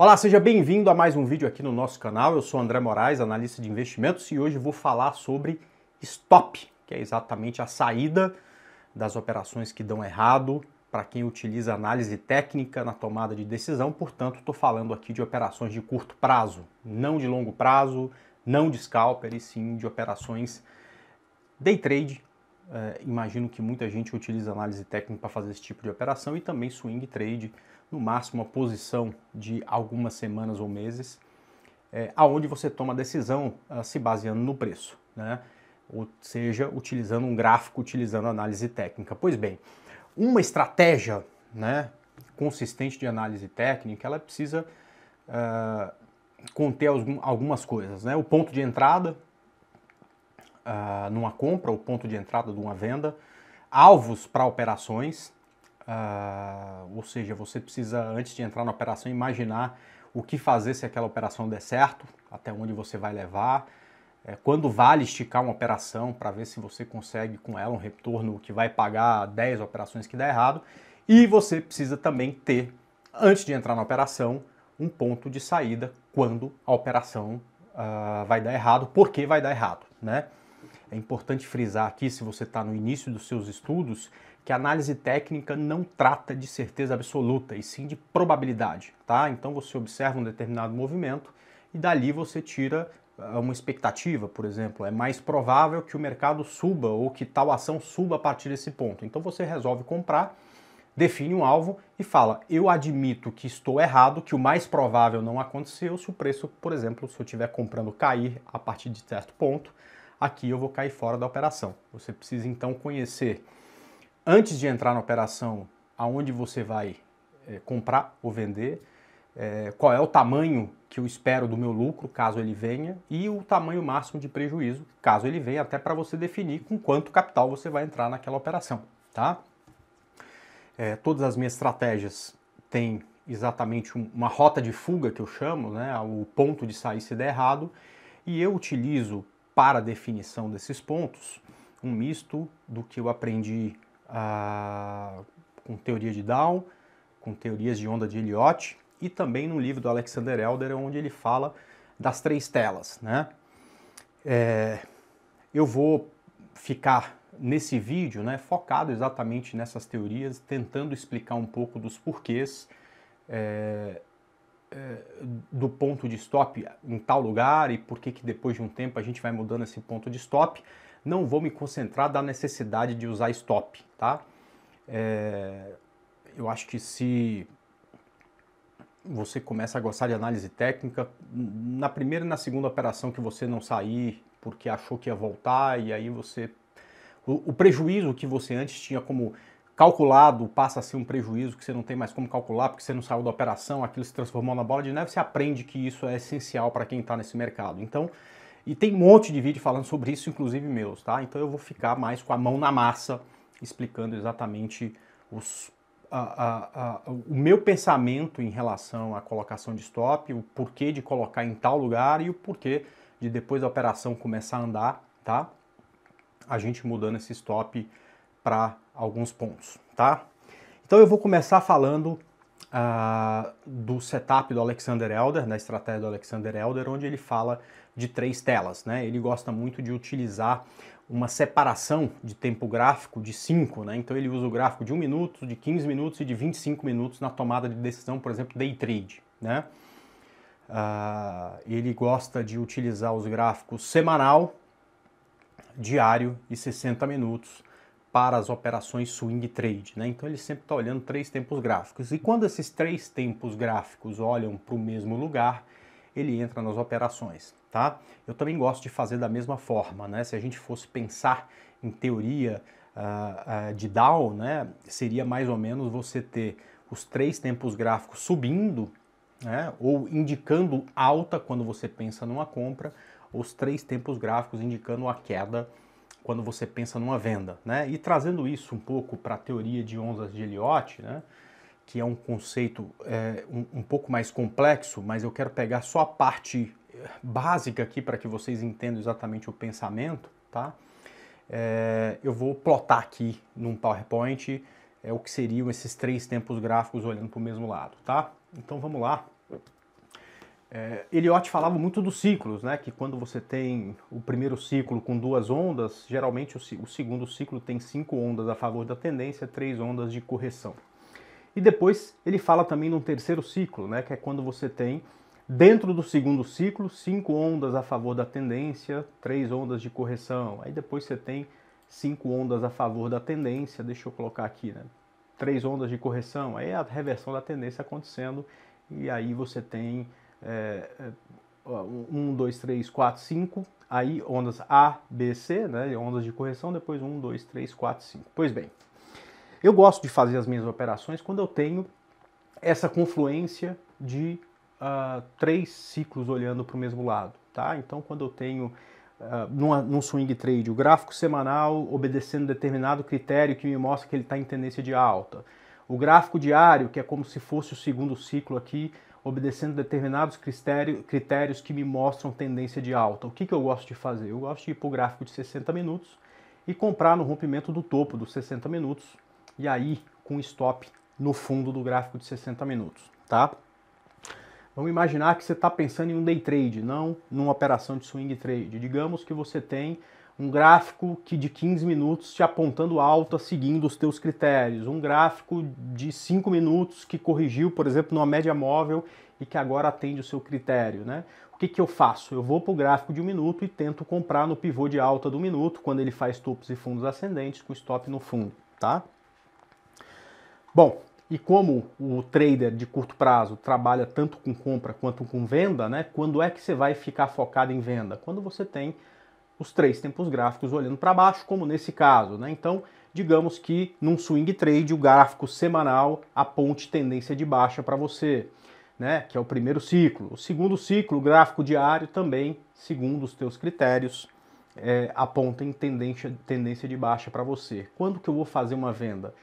Olá, seja bem-vindo a mais um vídeo aqui no nosso canal. Eu sou André Moraes, analista de investimentos, e hoje vou falar sobre stop, que é exatamente a saída das operações que dão errado para quem utiliza análise técnica na tomada de decisão. Portanto, estou falando aqui de operações de curto prazo, não de longo prazo, não de scalper, e sim de operações day trade. Uh, imagino que muita gente utiliza análise técnica para fazer esse tipo de operação e também swing trade no máximo uma posição de algumas semanas ou meses, é, aonde você toma a decisão uh, se baseando no preço, né? ou seja, utilizando um gráfico, utilizando análise técnica. Pois bem, uma estratégia né, consistente de análise técnica, ela precisa uh, conter algumas coisas. Né? O ponto de entrada uh, numa compra, o ponto de entrada de uma venda, alvos para operações, Uh, ou seja, você precisa, antes de entrar na operação, imaginar o que fazer se aquela operação der certo, até onde você vai levar, é, quando vale esticar uma operação para ver se você consegue com ela um retorno que vai pagar 10 operações que der errado. E você precisa também ter, antes de entrar na operação, um ponto de saída quando a operação uh, vai dar errado, porque vai dar errado, né? É importante frisar aqui, se você está no início dos seus estudos, que a análise técnica não trata de certeza absoluta, e sim de probabilidade, tá? Então você observa um determinado movimento e dali você tira ah, uma expectativa, por exemplo, é mais provável que o mercado suba ou que tal ação suba a partir desse ponto. Então você resolve comprar, define um alvo e fala: "Eu admito que estou errado, que o mais provável não aconteceu, se o preço, por exemplo, se eu estiver comprando cair a partir de certo ponto, aqui eu vou cair fora da operação". Você precisa então conhecer antes de entrar na operação, aonde você vai é, comprar ou vender, é, qual é o tamanho que eu espero do meu lucro, caso ele venha, e o tamanho máximo de prejuízo, caso ele venha, até para você definir com quanto capital você vai entrar naquela operação, tá? É, todas as minhas estratégias têm exatamente uma rota de fuga que eu chamo, né, o ponto de sair se der errado, e eu utilizo para a definição desses pontos um misto do que eu aprendi com teoria de Down, com teorias de onda de Eliot, e também no livro do Alexander Elder, onde ele fala das três telas. Né? É, eu vou ficar nesse vídeo né, focado exatamente nessas teorias, tentando explicar um pouco dos porquês é, é do ponto de stop em tal lugar e por que depois de um tempo a gente vai mudando esse ponto de stop não vou me concentrar da necessidade de usar stop, tá? É, eu acho que se você começa a gostar de análise técnica, na primeira e na segunda operação que você não sair porque achou que ia voltar e aí você o, o prejuízo que você antes tinha como calculado passa a ser um prejuízo que você não tem mais como calcular porque você não saiu da operação, aquilo se transformou na bola de neve, você aprende que isso é essencial para quem está nesse mercado. Então, e tem um monte de vídeo falando sobre isso, inclusive meus, tá? Então eu vou ficar mais com a mão na massa, explicando exatamente os, a, a, a, o meu pensamento em relação à colocação de stop, o porquê de colocar em tal lugar e o porquê de depois da operação começar a andar, tá? A gente mudando esse stop para alguns pontos, tá? Então eu vou começar falando uh, do setup do Alexander Elder, da estratégia do Alexander Elder, onde ele fala de três telas. Né? Ele gosta muito de utilizar uma separação de tempo gráfico de 5, né? então ele usa o gráfico de 1 um minuto, de 15 minutos e de 25 minutos na tomada de decisão, por exemplo, day trade. Né? Uh, ele gosta de utilizar os gráficos semanal, diário e 60 minutos para as operações swing trade. Né? Então ele sempre está olhando três tempos gráficos. E quando esses três tempos gráficos olham para o mesmo lugar, ele entra nas operações. Tá? Eu também gosto de fazer da mesma forma. Né? Se a gente fosse pensar em teoria uh, uh, de Dow, né? seria mais ou menos você ter os três tempos gráficos subindo né? ou indicando alta quando você pensa numa compra, os três tempos gráficos indicando a queda quando você pensa numa venda. Né? E trazendo isso um pouco para a teoria de ondas de Eliot, né? que é um conceito é, um, um pouco mais complexo, mas eu quero pegar só a parte eh, básica aqui para que vocês entendam exatamente o pensamento. Tá? É, eu vou plotar aqui num PowerPoint é, o que seriam esses três tempos gráficos olhando para o mesmo lado. Tá? Então vamos lá. É, Eliot falava muito dos ciclos, né? Que quando você tem o primeiro ciclo com duas ondas, geralmente o, o segundo ciclo tem cinco ondas a favor da tendência, três ondas de correção. E depois ele fala também num terceiro ciclo, né? Que é quando você tem dentro do segundo ciclo cinco ondas a favor da tendência, três ondas de correção. Aí depois você tem cinco ondas a favor da tendência, deixa eu colocar aqui, né? Três ondas de correção, aí é a reversão da tendência acontecendo e aí você tem é, 1, 2, 3, 4, 5, aí ondas A, B, C, né, ondas de correção, depois 1, 2, 3, 4, 5. Pois bem, eu gosto de fazer as minhas operações quando eu tenho essa confluência de uh, três ciclos olhando para o mesmo lado, tá? Então, quando eu tenho Uh, num swing trade, o gráfico semanal obedecendo determinado critério que me mostra que ele está em tendência de alta. O gráfico diário, que é como se fosse o segundo ciclo aqui, obedecendo determinados critério, critérios que me mostram tendência de alta. O que, que eu gosto de fazer? Eu gosto de ir para o gráfico de 60 minutos e comprar no rompimento do topo dos 60 minutos e aí com stop no fundo do gráfico de 60 minutos, tá? Vamos imaginar que você está pensando em um day trade, não numa operação de swing trade. Digamos que você tem um gráfico que de 15 minutos te apontando alta seguindo os teus critérios, um gráfico de 5 minutos que corrigiu, por exemplo, numa média móvel e que agora atende o seu critério, né? O que, que eu faço? Eu vou para o gráfico de um minuto e tento comprar no pivô de alta do minuto, quando ele faz tops e fundos ascendentes, com stop no fundo, tá? Bom, e como o trader de curto prazo trabalha tanto com compra quanto com venda, né? Quando é que você vai ficar focado em venda? Quando você tem os três tempos gráficos olhando para baixo, como nesse caso. Né? Então, digamos que num swing trade, o gráfico semanal aponte tendência de baixa para você, né? que é o primeiro ciclo. O segundo ciclo, o gráfico diário, também, segundo os teus critérios, é, aponta tendência, tendência de baixa para você. Quando que eu vou fazer uma venda?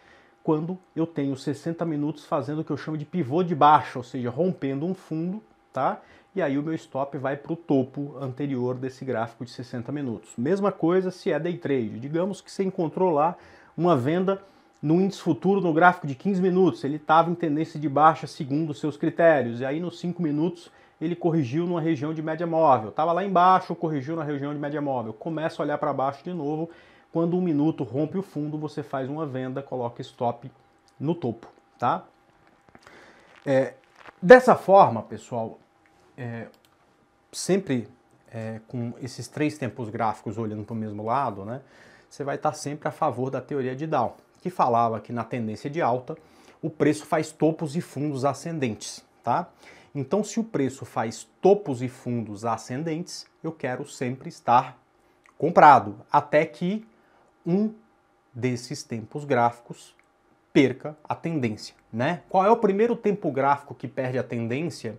Quando eu tenho 60 minutos fazendo o que eu chamo de pivô de baixa, ou seja, rompendo um fundo tá? E aí o meu stop vai para o topo anterior desse gráfico de 60 minutos. Mesma coisa se é day trade. Digamos que você encontrou lá uma venda no índice futuro no gráfico de 15 minutos, ele estava em tendência de baixa segundo os seus critérios, e aí nos 5 minutos ele corrigiu numa região de média móvel. Estava lá embaixo, corrigiu na região de média móvel. Começa a olhar para baixo de novo. Quando um minuto rompe o fundo, você faz uma venda, coloca stop no topo, tá? É, dessa forma, pessoal, é, sempre é, com esses três tempos gráficos olhando para o mesmo lado, né, você vai estar tá sempre a favor da teoria de Dow, que falava que na tendência de alta o preço faz topos e fundos ascendentes, tá? Então, se o preço faz topos e fundos ascendentes, eu quero sempre estar comprado, até que um desses tempos gráficos perca a tendência, né? Qual é o primeiro tempo gráfico que perde a tendência?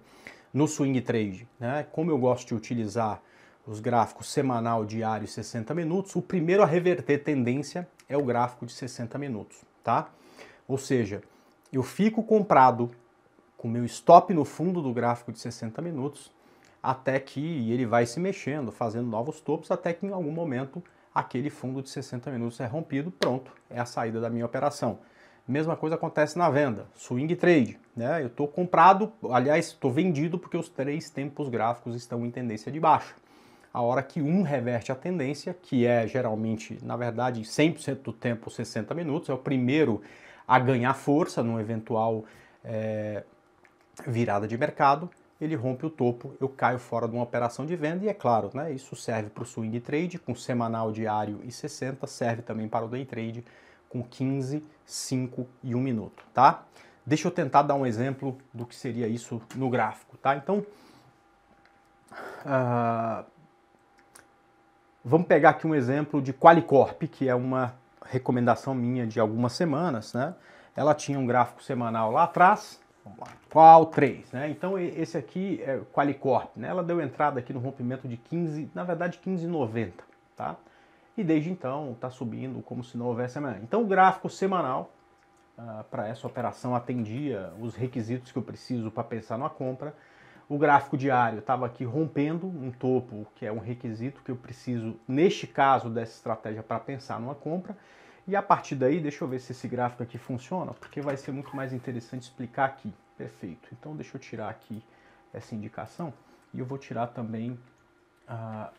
no swing trade, né? Como eu gosto de utilizar os gráficos semanal, diário e 60 minutos, o primeiro a reverter tendência é o gráfico de 60 minutos, tá? Ou seja, eu fico comprado com meu stop no fundo do gráfico de 60 minutos até que ele vai se mexendo, fazendo novos topos, até que em algum momento aquele fundo de 60 minutos é rompido, pronto, é a saída da minha operação. Mesma coisa acontece na venda, swing trade. Né? Eu estou comprado, aliás, estou vendido porque os três tempos gráficos estão em tendência de baixa. A hora que um reverte a tendência, que é geralmente, na verdade, 100% do tempo, 60 minutos, é o primeiro a ganhar força num eventual é, virada de mercado, ele rompe o topo, eu caio fora de uma operação de venda e é claro, né, isso serve para o swing trade com semanal, diário e 60, serve também para o day trade com 15, 5 e 1 minuto, tá? Deixa eu tentar dar um exemplo do que seria isso no gráfico, tá? Então, uh, vamos pegar aqui um exemplo de Qualicorp, que é uma recomendação minha de algumas semanas, né? Ela tinha um gráfico semanal lá atrás, Lá, qual 3, né? Então esse aqui é Qualicorp, né? Ela deu entrada aqui no rompimento de 15, na verdade 15,90, tá? e desde então está subindo como se não houvesse amanhã. Então o gráfico semanal uh, ah, para essa operação atendia os requisitos que eu preciso para pensar na compra. O gráfico diário estava aqui rompendo um topo, que é um requisito que eu preciso, neste caso, dessa estratégia para pensar numa compra. E a partir daí, deixa eu ver se esse gráfico aqui funciona, porque vai ser muito mais interessante explicar aqui. Perfeito. Então deixa eu tirar aqui essa indicação e eu vou tirar também ah,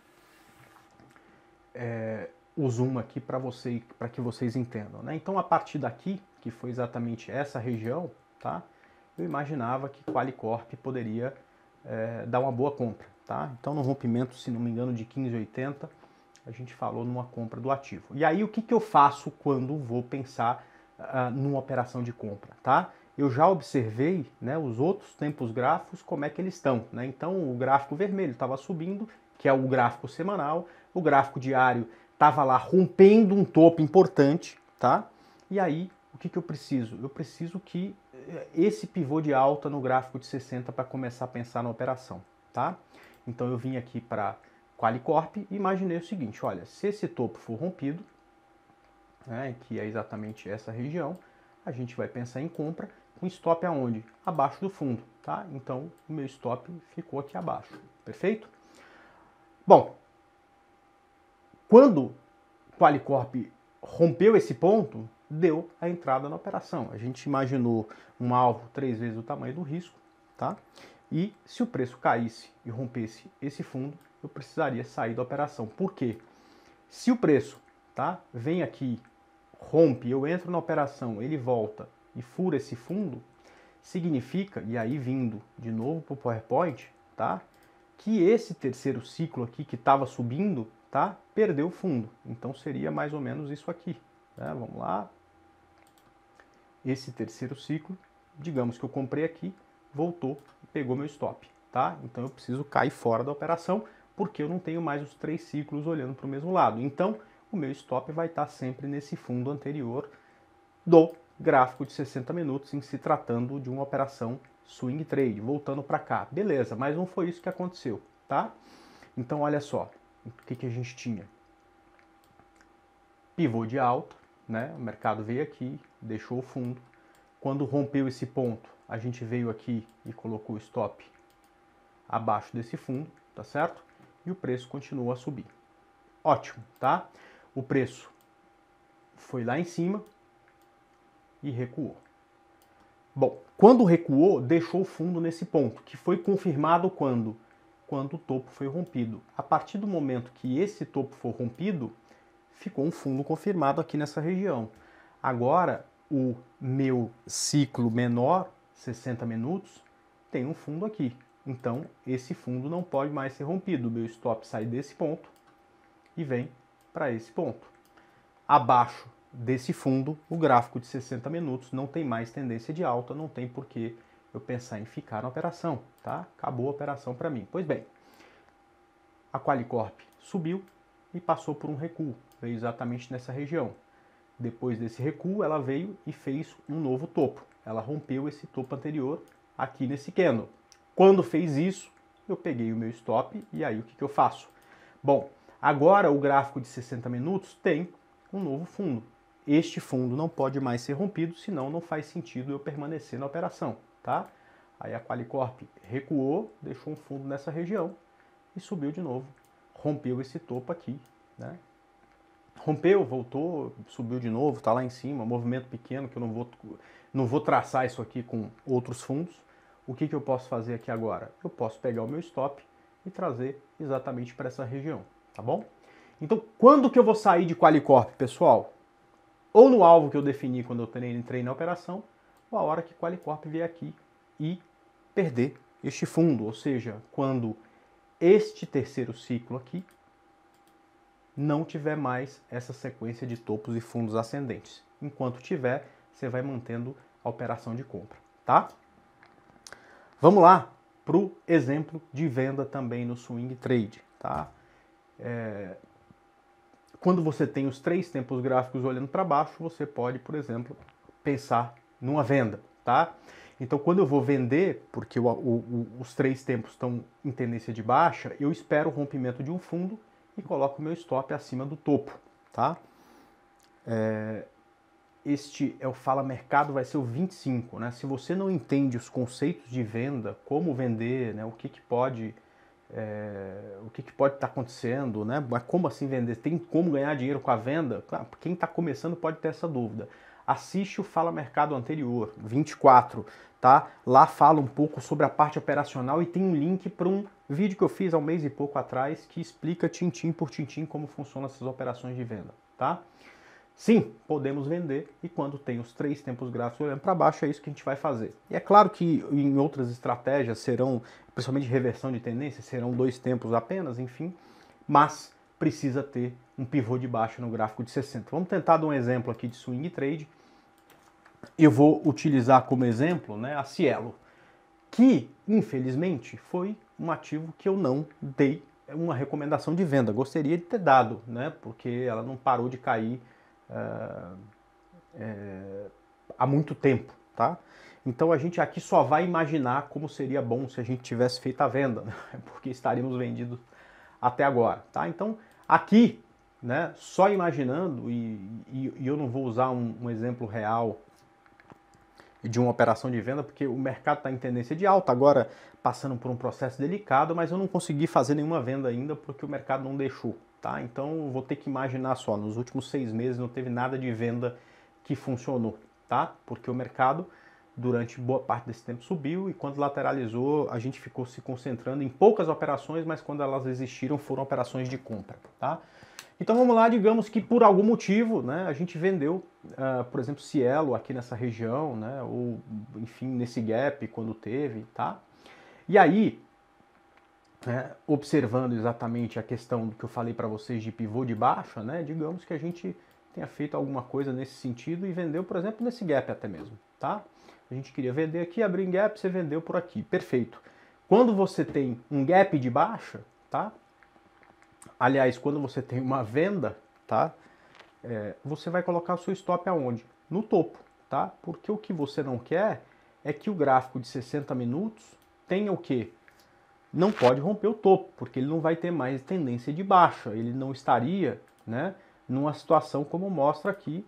é, o zoom aqui para você, para que vocês entendam. Né? Então a partir daqui, que foi exatamente essa região, tá? Eu imaginava que Qualicorp poderia é, dar uma boa compra, tá? Então no rompimento, se não me engano, de 15,80 a gente falou numa compra do ativo. E aí o que, que eu faço quando vou pensar uh, numa operação de compra, tá? Eu já observei, né, os outros tempos gráficos como é que eles estão, né? Então o gráfico vermelho estava subindo, que é o gráfico semanal, o gráfico diário estava lá rompendo um topo importante, tá? E aí, o que, que eu preciso? Eu preciso que eh, esse pivô de alta no gráfico de 60 para começar a pensar na operação, tá? Então eu vim aqui para Qualicorp e imaginei o seguinte, olha, se esse topo for rompido, né, que é exatamente essa região, a gente vai pensar em compra com stop aonde? Abaixo do fundo, tá? Então o meu stop ficou aqui abaixo, perfeito? Bom, quando Qualicorp rompeu esse ponto, deu a entrada na operação. A gente imaginou um alvo três vezes o tamanho do risco, tá? E se o preço caísse e rompesse esse fundo, eu precisaria sair da operação. Por quê? Se o preço, tá, vem aqui, rompe, eu entro na operação, ele volta e fura esse fundo, significa, e aí vindo de novo para o PowerPoint, tá, que esse terceiro ciclo aqui que estava subindo tá? Perdeu o fundo. Então seria mais ou menos isso aqui. Né? Vamos lá. Esse terceiro ciclo, digamos que eu comprei aqui, voltou, pegou meu stop, tá? Então eu preciso cair fora da operação porque eu não tenho mais os três ciclos olhando para o mesmo lado. Então o meu stop vai estar tá sempre nesse fundo anterior do gráfico de 60 minutos em se tratando de uma operação swing trade, voltando para cá. Beleza, mas não foi isso que aconteceu, tá? Então olha só, o que, que a gente tinha? Pivô de alta, né? o mercado veio aqui, deixou o fundo. Quando rompeu esse ponto, a gente veio aqui e colocou o stop abaixo desse fundo, tá certo? E o preço continuou a subir. Ótimo, tá? O preço foi lá em cima e recuou. Bom, quando recuou, deixou o fundo nesse ponto, que foi confirmado quando quando o topo foi rompido. A partir do momento que esse topo for rompido, ficou um fundo confirmado aqui nessa região. Agora, o meu ciclo menor, 60 minutos, tem um fundo aqui. Então, esse fundo não pode mais ser rompido. O meu stop sai desse ponto e vem para esse ponto. Abaixo desse fundo, o gráfico de 60 minutos não tem mais tendência de alta, não tem porquê. que eu pensar em ficar na operação, tá? Acabou a operação para mim. Pois bem, a Qualicorp subiu e passou por um recuo, veio exatamente nessa região. Depois desse recuo, ela veio e fez um novo topo. Ela rompeu esse topo anterior aqui nesse candle. Quando fez isso, eu peguei o meu stop e aí o que, que eu faço? Bom, agora o gráfico de 60 minutos tem um novo fundo. Este fundo não pode mais ser rompido, senão não faz sentido eu permanecer na operação tá? Aí a Qualicorp recuou, deixou um fundo nessa região e subiu de novo. Rompeu esse topo aqui, né? Rompeu, voltou, subiu de novo, está lá em cima, movimento pequeno que eu não vou, não vou traçar isso aqui com outros fundos. O que, que eu posso fazer aqui agora? Eu posso pegar o meu stop e trazer exatamente para essa região, tá bom? Então, quando que eu vou sair de Qualicorp, pessoal? Ou no alvo que eu defini quando eu entrei na operação, a hora que Qualicorp vier aqui e perder este fundo, ou seja, quando este terceiro ciclo aqui não tiver mais essa sequência de topos e fundos ascendentes. Enquanto tiver, você vai mantendo a operação de compra, tá? Vamos lá para o exemplo de venda também no swing trade, tá? É... Quando você tem os três tempos gráficos olhando para baixo, você pode, por exemplo, pensar numa venda, tá? Então, quando eu vou vender, porque o, o, os três tempos estão em tendência de baixa, eu espero o rompimento de um fundo e coloco o meu stop acima do topo, tá? É, este é o Fala Mercado, vai ser o 25, né? Se você não entende os conceitos de venda, como vender, né? O que, que pode... É, o que, que pode estar tá acontecendo, né? Mas como assim vender? Tem como ganhar dinheiro com a venda? Claro, quem está começando pode ter essa dúvida assiste o Fala Mercado anterior, 24, tá? Lá fala um pouco sobre a parte operacional e tem um link para um vídeo que eu fiz há um mês e pouco atrás que explica tintim por tintim como funcionam essas operações de venda, tá? Sim, podemos vender e quando tem os três tempos gráficos olhando para baixo é isso que a gente vai fazer. E é claro que em outras estratégias serão, principalmente reversão de tendência, serão dois tempos apenas, enfim, mas precisa ter um pivô de baixo no gráfico de 60. Vamos tentar dar um exemplo aqui de swing trade. Eu vou utilizar como exemplo né, a Cielo, que infelizmente foi um ativo que eu não dei uma recomendação de venda. Gostaria de ter dado, né, porque ela não parou de cair uh, é, há muito tempo. Tá? Então a gente aqui só vai imaginar como seria bom se a gente tivesse feito a venda, né? porque estaríamos vendidos até agora. Tá? Então Aqui, né, só imaginando, e, e, e eu não vou usar um, um, exemplo real de uma operação de venda, porque o mercado está em tendência de alta, agora passando por um processo delicado, mas eu não consegui fazer nenhuma venda ainda porque o mercado não deixou, tá? Então vou ter que imaginar só, nos últimos seis meses não teve nada de venda que funcionou, tá? Porque o mercado durante boa parte desse tempo subiu e quando lateralizou a gente ficou se concentrando em poucas operações, mas quando elas existiram foram operações de compra, tá? Então vamos lá, digamos que por algum motivo, né, a gente vendeu, uh, por exemplo, Cielo aqui nessa região, né, ou enfim nesse gap quando teve, tá? E aí, né, observando exatamente a questão que eu falei para vocês de pivô de baixa, né, digamos que a gente tenha feito alguma coisa nesse sentido e vendeu, por exemplo, nesse gap até mesmo, tá? A gente queria vender aqui, abrir em gap, você vendeu por aqui. Perfeito. Quando você tem um gap de baixa, tá? Aliás, quando você tem uma venda, tá? É, você vai colocar o seu stop aonde? No topo, tá? Porque o que você não quer é que o gráfico de 60 minutos tenha o quê? Não pode romper o topo, porque ele não vai ter mais tendência de baixa. Ele não estaria, né? Numa situação como mostra aqui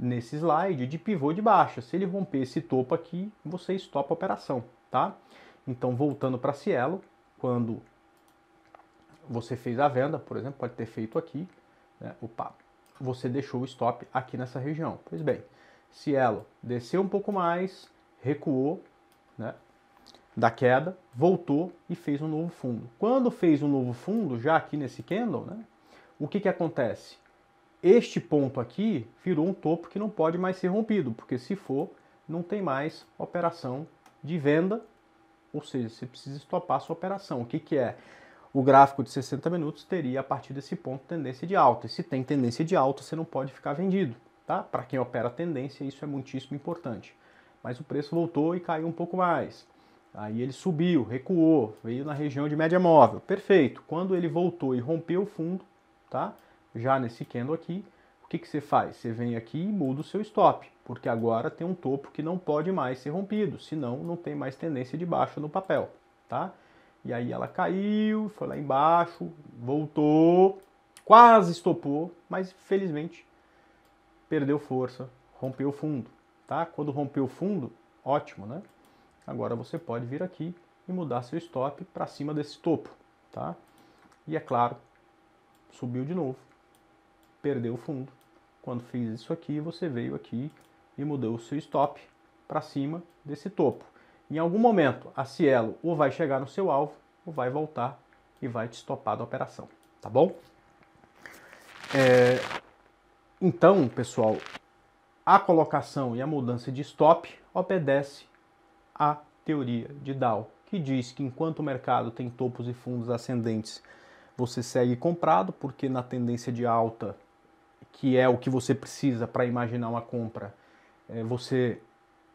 nesse slide de pivô de baixa. Se ele romper esse topo aqui, você estopa a operação, tá? Então, voltando para Cielo, quando você fez a venda, por exemplo, pode ter feito aqui, né? Opa, você deixou o stop aqui nessa região. Pois bem, Cielo desceu um pouco mais, recuou, né? Da queda, voltou e fez um novo fundo. Quando fez um novo fundo, já aqui nesse candle, né? O que que acontece? este ponto aqui virou um topo que não pode mais ser rompido, porque se for, não tem mais operação de venda, ou seja, você precisa estopar sua operação. O que, que é? O gráfico de 60 minutos teria, a partir desse ponto, tendência de alta. E se tem tendência de alta, você não pode ficar vendido. Tá? Para quem opera tendência, isso é muitíssimo importante. Mas o preço voltou e caiu um pouco mais. Aí ele subiu, recuou, veio na região de média móvel. Perfeito. Quando ele voltou e rompeu o fundo, tá? Já nesse candle aqui, o que, que você faz? Você vem aqui e muda o seu stop, porque agora tem um topo que não pode mais ser rompido, senão não tem mais tendência de baixa no papel, tá? E aí ela caiu, foi lá embaixo, voltou, quase estopou, mas felizmente perdeu força, rompeu o fundo, tá? Quando rompeu o fundo, ótimo, né? Agora você pode vir aqui e mudar seu stop para cima desse topo, tá? E é claro, subiu de novo, perdeu o fundo. Quando fez isso aqui, você veio aqui e mudou o seu stop para cima desse topo. Em algum momento, a Cielo ou vai chegar no seu alvo, ou vai voltar e vai te stopar da operação, tá bom? É... Então, pessoal, a colocação e a mudança de stop obedece à teoria de Dow, que diz que enquanto o mercado tem topos e fundos ascendentes, você segue comprado, porque na tendência de alta que é o que você precisa para imaginar uma compra, é, você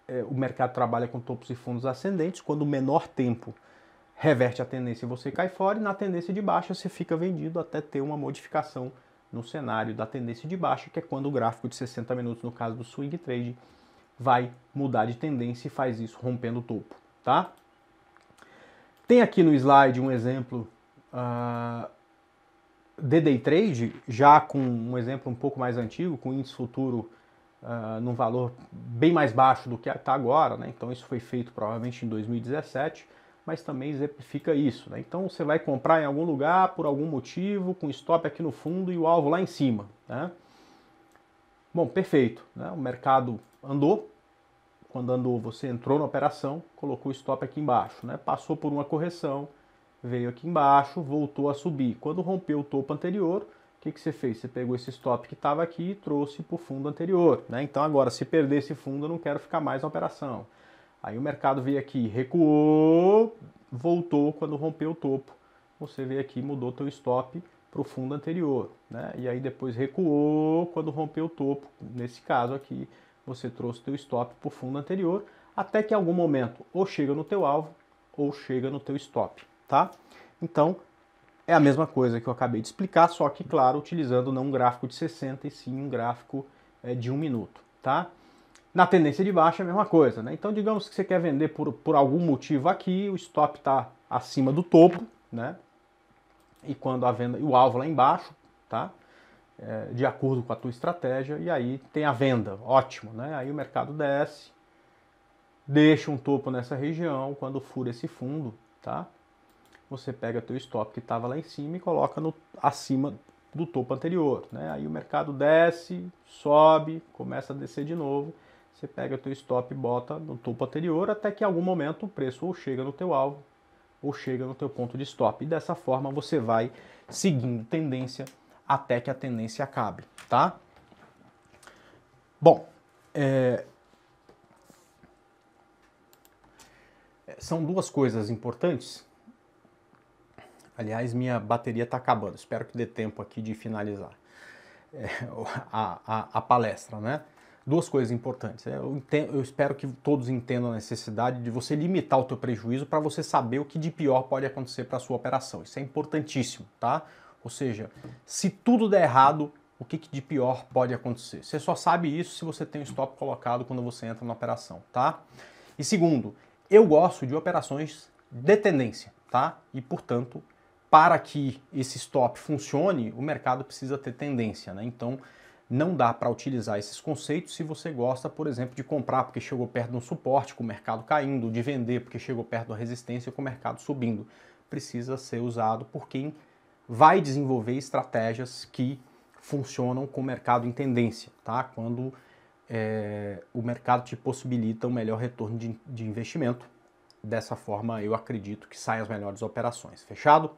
é, o mercado trabalha com topos e fundos ascendentes. Quando o menor tempo reverte a tendência, você cai fora e na tendência de baixa você fica vendido até ter uma modificação no cenário da tendência de baixa, que é quando o gráfico de 60 minutos, no caso do swing trade, vai mudar de tendência e faz isso rompendo o topo, tá? Tem aqui no slide um exemplo uh, de day trade, já com um exemplo um pouco mais antigo, com índice futuro uh, num valor bem mais baixo do que está agora, né? então isso foi feito provavelmente em 2017, mas também exemplifica isso. Né? Então você vai comprar em algum lugar por algum motivo, com stop aqui no fundo e o alvo lá em cima. Né? Bom, perfeito. Né? O mercado andou. Quando andou, você entrou na operação, colocou o stop aqui embaixo, né? passou por uma correção, veio aqui embaixo, voltou a subir. Quando rompeu o topo anterior, o que, que você fez? Você pegou esse stop que estava aqui e trouxe para o fundo anterior. Né? Então agora, se perder esse fundo, eu não quero ficar mais na operação. Aí o mercado veio aqui, recuou, voltou quando rompeu o topo. Você veio aqui, mudou teu stop para o fundo anterior, né? E aí depois recuou quando rompeu o topo. Nesse caso aqui, você trouxe teu stop para o fundo anterior, até que em algum momento ou chega no teu alvo ou chega no teu stop tá? Então, é a mesma coisa que eu acabei de explicar, só que, claro, utilizando não um gráfico de 60 e sim um gráfico é, de um minuto, tá? Na tendência de baixa é a mesma coisa, né? Então, digamos que você quer vender por, por algum motivo aqui, o stop está acima do topo, né? E quando a venda, e o alvo lá embaixo, tá? É, de acordo com a tua estratégia, e aí tem a venda, ótimo, né? Aí o mercado desce, deixa um topo nessa região, quando fura esse fundo, tá? você pega teu stop que estava lá em cima e coloca no, acima do topo anterior. Né? Aí o mercado desce, sobe, começa a descer de novo. Você pega teu stop e bota no topo anterior até que em algum momento o preço ou chega no teu alvo ou chega no teu ponto de stop. E dessa forma você vai seguindo tendência até que a tendência acabe, tá? Bom, é... são duas coisas importantes Aliás, minha bateria está acabando, espero que dê tempo aqui de finalizar é, a, a, a, palestra, né? Duas coisas importantes. Eu, entendo, eu espero que todos entendam a necessidade de você limitar o teu prejuízo para você saber o que de pior pode acontecer para a sua operação. Isso é importantíssimo, tá? Ou seja, se tudo der errado, o que, que, de pior pode acontecer. Você só sabe isso se você tem o stop colocado quando você entra na operação, tá? E segundo, eu gosto de operações de tendência, tá? E portanto, para que esse stop funcione, o mercado precisa ter tendência, né? Então, não dá para utilizar esses conceitos se você gosta, por exemplo, de comprar porque chegou perto de um suporte com o mercado caindo, de vender porque chegou perto da resistência com o mercado subindo. Precisa ser usado por quem vai desenvolver estratégias que funcionam com o mercado em tendência, tá? Quando é, o mercado te possibilita um melhor retorno de, de investimento. Dessa forma, eu acredito que saem as melhores operações. Fechado?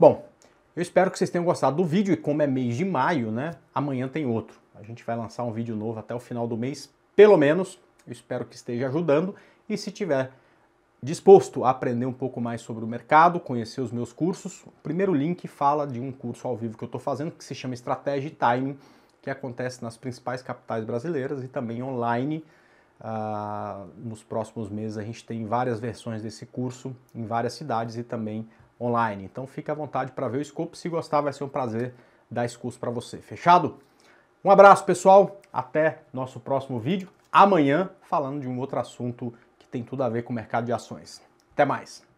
Bom, eu espero que vocês tenham gostado do vídeo e como é mês de maio, né? Amanhã tem outro. A gente vai lançar um vídeo novo até o final do mês, pelo menos. Eu espero que esteja ajudando e se tiver disposto a aprender um pouco mais sobre o mercado, conhecer os meus cursos, o primeiro link fala de um curso ao vivo que eu estou fazendo que se chama Estratégia e Timing, que acontece nas principais capitais brasileiras e também online. Ah, nos próximos meses a gente tem várias versões desse curso em várias cidades e também online. Então fique à vontade para ver o escopo. Se gostar, vai ser um prazer dar esse curso para você. Fechado? Um abraço, pessoal. Até nosso próximo vídeo. Amanhã, falando de um outro assunto que tem tudo a ver com o mercado de ações. Até mais!